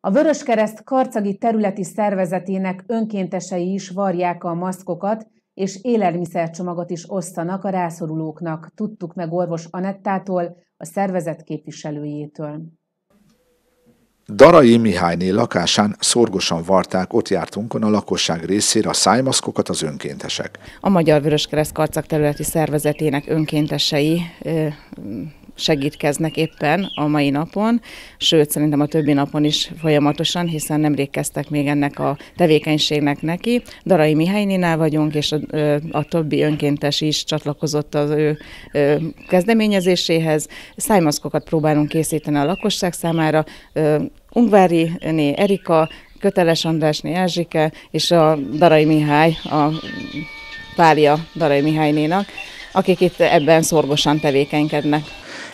A Vöröskereszt karcagi területi szervezetének önkéntesei is varják a maszkokat, és élelmiszercsomagot is osztanak a rászorulóknak, tudtuk meg orvos Anettától, a szervezet képviselőjétől. Darai Mihályné lakásán szorgosan varták ott jártunkon a lakosság részére a szájmaszkokat az önkéntesek. A Magyar Vöröskereszt Karcak területi szervezetének önkéntesei segítkeznek éppen a mai napon, sőt szerintem a többi napon is folyamatosan, hiszen nemrég kezdtek még ennek a tevékenységnek neki. Darai Mihálynénál vagyunk, és a, a többi önkéntes is csatlakozott az ő kezdeményezéséhez. Szájmaszkokat próbálunk készíteni a lakosság számára, Ungvári né Erika, Köteles Andrásné Erzsike és a Darai Mihály, a Pália Darai Mihálynénak, akik itt ebben szorgosan tevékenykednek.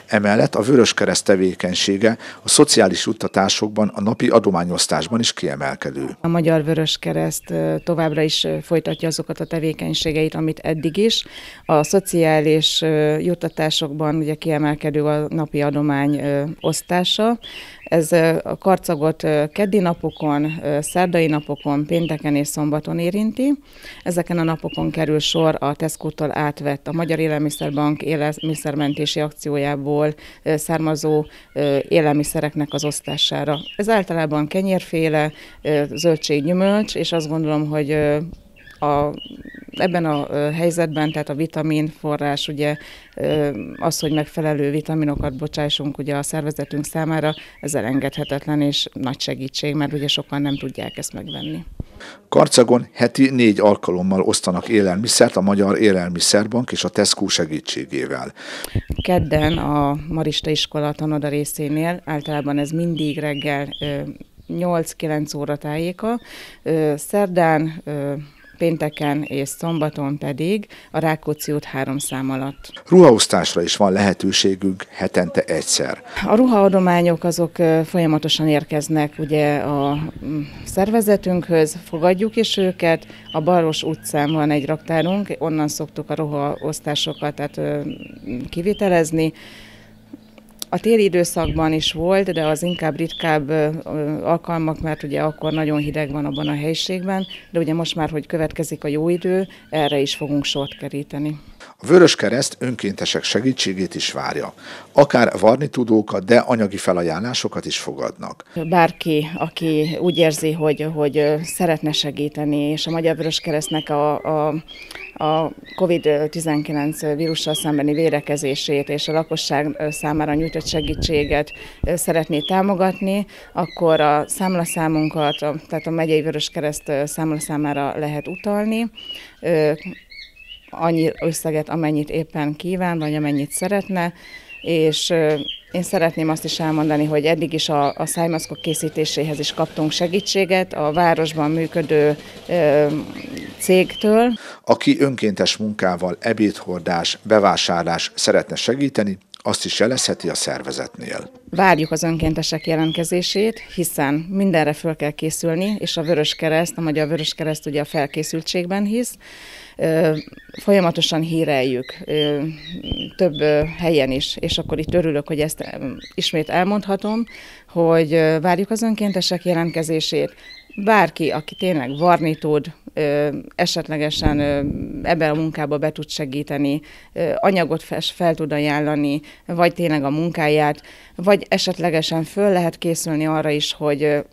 Emellett a Vöröskereszt tevékenysége a szociális juttatásokban, a napi adományosztásban is kiemelkedő. A Magyar Vöröskereszt továbbra is folytatja azokat a tevékenységeit, amit eddig is. A szociális juttatásokban ugye kiemelkedő a napi adomány osztása, ez a karcagot keddi napokon, szerdai napokon, pénteken és szombaton érinti. Ezeken a napokon kerül sor a Tesco-tól átvett a Magyar Élelmiszerbank élelmiszermentési akciójából származó élelmiszereknek az osztására. Ez általában kenyérféle, zöldség, gyümölcs, és azt gondolom, hogy a ebben a helyzetben, tehát a vitamin forrás, ugye az, hogy megfelelő vitaminokat bocsássunk ugye a szervezetünk számára, ez elengedhetetlen és nagy segítség, mert ugye sokan nem tudják ezt megvenni. Karcagon heti négy alkalommal osztanak élelmiszert a Magyar Élelmiszerbank és a Tesco segítségével. Kedden a Marista iskola tanoda részénél, általában ez mindig reggel 8-9 óra tájéka, szerdán pénteken és szombaton pedig a Rákóczi út három szám alatt. Ruhaosztásra is van lehetőségünk hetente egyszer. A ruhaadományok azok folyamatosan érkeznek ugye a mm, szervezetünkhöz, fogadjuk is őket. A Baros utcán van egy raktárunk, onnan szoktuk a ruhaosztásokat tehát, mm, kivitelezni. A téli időszakban is volt, de az inkább ritkább alkalmak, mert ugye akkor nagyon hideg van abban a helyiségben, de ugye most már, hogy következik a jó idő, erre is fogunk sort keríteni. A Vörös Kereszt önkéntesek segítségét is várja. Akár varni tudókat, de anyagi felajánlásokat is fogadnak. Bárki, aki úgy érzi, hogy, hogy szeretne segíteni, és a Magyar Vörös Keresztnek a, a a COVID-19 vírussal szembeni vérekezését és a lakosság számára nyújtott segítséget szeretné támogatni, akkor a számlaszámunkat, tehát a Megyei kereszt számlaszámára lehet utalni annyi összeget, amennyit éppen kíván, vagy amennyit szeretne, és én szeretném azt is elmondani, hogy eddig is a, a szájmaszkok készítéséhez is kaptunk segítséget a városban működő ö, cégtől. Aki önkéntes munkával ebédhordás, bevásárlás szeretne segíteni, azt is jelezheti a szervezetnél. Várjuk az önkéntesek jelentkezését, hiszen mindenre föl kell készülni, és a Vörös Kereszt, a Magyar Vörös Kereszt ugye a felkészültségben hisz. Folyamatosan híreljük több helyen is, és akkor itt örülök, hogy ezt ismét elmondhatom, hogy várjuk az önkéntesek jelentkezését, bárki, aki tényleg varni tud, esetlegesen ebben a munkába be tud segíteni, anyagot fel tud ajánlani, vagy tényleg a munkáját, vagy esetlegesen föl lehet készülni arra is, hogy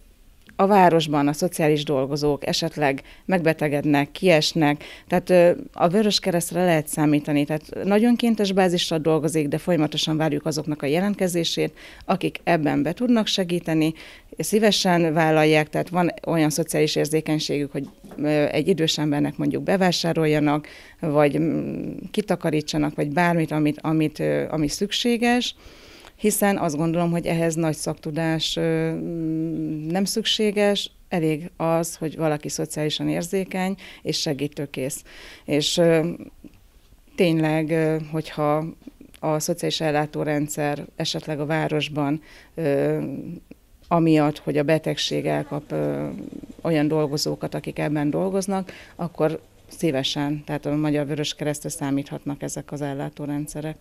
a városban a szociális dolgozók esetleg megbetegednek, kiesnek, tehát a keresztre lehet számítani, tehát nagyon kéntes bázisra dolgozik, de folyamatosan várjuk azoknak a jelentkezését, akik ebben be tudnak segíteni, szívesen vállalják, tehát van olyan szociális érzékenységük, hogy egy idős embernek mondjuk bevásároljanak, vagy mm, kitakarítsanak, vagy bármit, amit, amit, ami szükséges, hiszen azt gondolom, hogy ehhez nagy szaktudás nem szükséges, elég az, hogy valaki szociálisan érzékeny és segítőkész. És tényleg, hogyha a szociális ellátórendszer esetleg a városban amiatt, hogy a betegség elkap ö, olyan dolgozókat, akik ebben dolgoznak, akkor szívesen, tehát a Magyar Vörös Keresztre számíthatnak ezek az ellátórendszerek.